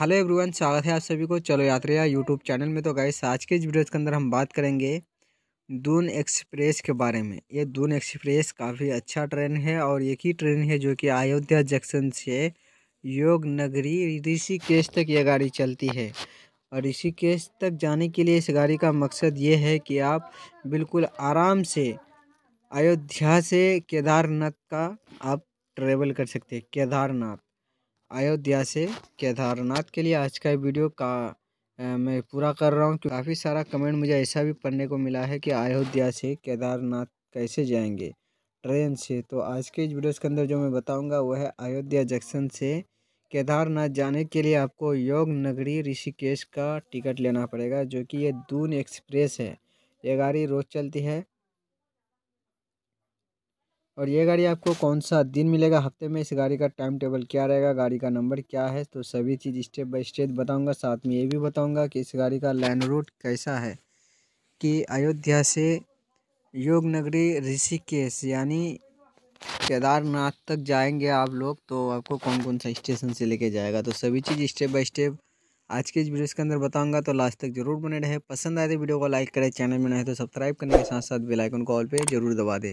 hello everyone स्वागत है आप सभी को चलो यात्रा यूट्यूब चैनल में तो गाइस आज के इस वीडियो के अंदर हम बात करेंगे दून एक्सप्रेस के बारे में ये दून एक्सप्रेस काफ़ी अच्छा ट्रेन है और एक ही ट्रेन है जो कि अयोध्या जंक्शन से योग नगरी ऋषिकेश तक ये गाड़ी चलती है और ऋषिकेश तक जाने के लिए इस गाड़ी का मकसद ये है कि आप बिल्कुल आराम से अयोध्या से केदारनाथ का आप ट्रेवल कर सकते हैं केदारनाथ अयोध्या से केदारनाथ के लिए आज का वीडियो का आ, मैं पूरा कर रहा हूँ काफ़ी सारा कमेंट मुझे ऐसा भी पढ़ने को मिला है कि अयोध्या से केदारनाथ कैसे जाएंगे ट्रेन से तो आज के इस वीडियोस के अंदर जो मैं बताऊंगा वो है अयोध्या जंक्शन से केदारनाथ जाने के लिए आपको योग नगरी ऋषिकेश का टिकट लेना पड़ेगा जो कि ये दून एक्सप्रेस है ये गाड़ी रोज़ चलती है और ये गाड़ी आपको कौन सा दिन मिलेगा हफ्ते में इस गाड़ी का टाइम टेबल क्या रहेगा गाड़ी का नंबर क्या है तो सभी चीज़ स्टेप बाय स्टेप बताऊंगा साथ में ये भी बताऊंगा कि इस गाड़ी का लैंड रूट कैसा है कि अयोध्या से योग नगरी ऋषिकेश यानी केदारनाथ तक जाएंगे आप लोग तो आपको कौन कौन सा स्टेशन से लेके जाएगा तो सभी चीज़ स्टेप बाई स्टेप आज के इस वीडियो के अंदर बताऊंगा तो लास्ट तक जरूर बने रहे पसंद आए तो वीडियो को लाइक करें चैनल में नए तो सब्सक्राइब करने के साथ साथ बेल आइकन को ऑल पे जरूर दबा दें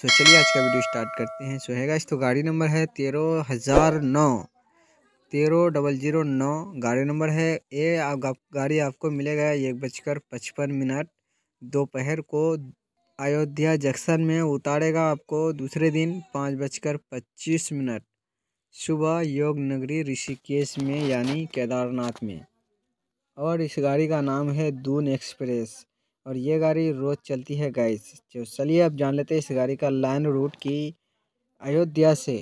सो चलिए आज का वीडियो स्टार्ट करते हैं सो है गाइस तो गाड़ी नंबर है तेरह हज़ार नौ तेरह डबल जीरो नौ गाड़ी नंबर है ये आप गाड़ी आपको मिलेगा एक बजकर पचपन मिनट दोपहर को अयोध्या जंक्शन में उतारेगा आपको दूसरे दिन पाँच बजकर पच्चीस मिनट सुबह योग नगरी ऋषिकेश में यानी केदारनाथ में और इस गाड़ी का नाम है दून एक्सप्रेस और ये गाड़ी रोज़ चलती है गैस तो चलिए अब जान लेते हैं इस गाड़ी का लाइन रूट कि अयोध्या से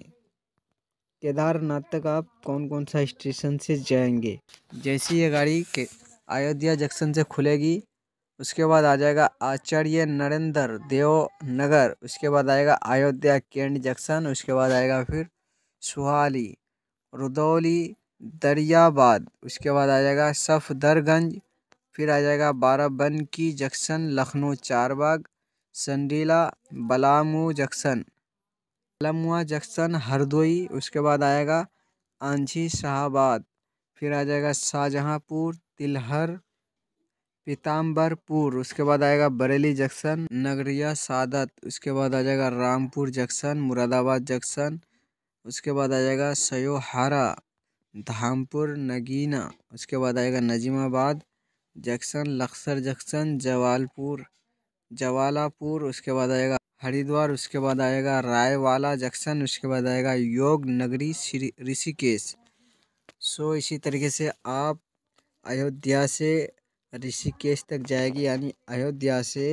केदारनाथ तक आप कौन कौन सा स्टेशन से जाएंगे जैसी ये गाड़ी के अयोध्या जंक्शन से खुलेगी उसके बाद आ जाएगा आचार्य नरेंद्र देव नगर उसके बाद आएगा अयोध्या केंट जंक्शन उसके बाद आएगा फिर सुहाली रुदौली दरियाबाद उसके बाद आ जाएगा सफदरगंज फिर आ जाएगा Barabanki junction Lucknow Charbagh Sandila Balamau junction Balamau junction Hardoi उसके बाद आएगा आंझी शाहबाद फिर आ जाएगा शाहजहाँपुर तिलहर पीताम्बरपुर उसके बाद आएगा बरेली जंक्शन नगरिया सादत उसके बाद आ जाएगा रामपुर जंक्शन मुरादाबाद जंक्शन उसके बाद आ जाएगा सयोहारा धामपुर नगीना उसके बाद आएगा नजीमाबाद जक्सन लक्सर जक्सन जवालपुर जवालापुर उसके बाद आएगा हरिद्वार उसके बाद आएगा रायवाला जक्सन उसके बाद आएगा योग नगरी श्री ऋषिकेश सो इसी तरीके से आप अयोध्या से ऋषिकेश तक जाएगी यानी अयोध्या से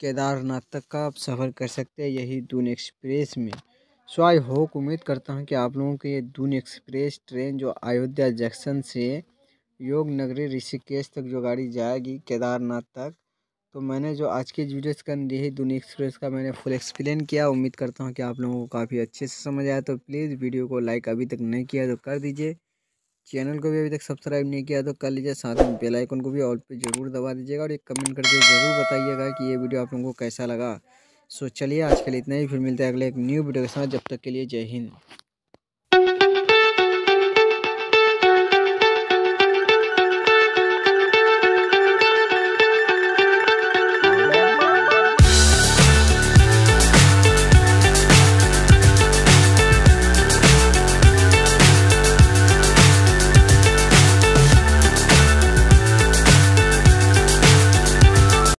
केदारनाथ तक का आप सफ़र कर सकते हैं यही दून एक्सप्रेस में सो आई होप उम्मीद करता हूँ कि आप लोगों के ये दून एक्सप्रेस ट्रेन जो अयोध्या जंक्शन से योग नगरी ऋषिकेश तक जो गाड़ी जाएगी केदारनाथ तक तो मैंने जो आज की वीडियो का यही दून एक्सप्रेस का मैंने फुल एक्सप्लेन किया उम्मीद करता हूँ कि आप लोगों को काफ़ी अच्छे से समझ आया तो प्लीज़ वीडियो को लाइक अभी तक नहीं किया तो कर दीजिए चैनल को भी अभी तक सब्सक्राइब नहीं किया तो कर लीजिए साथ में बेल आइकन को भी ऑल पे ज़रूर दबा दीजिएगा और एक कमेंट करके ज़रूर बताइएगा कि ये वीडियो आप लोगों को कैसा लगा सो चलिए आज के लिए इतना ही फिर मिलते हैं अगले एक न्यू वीडियो के साथ जब तक के लिए जय हिंद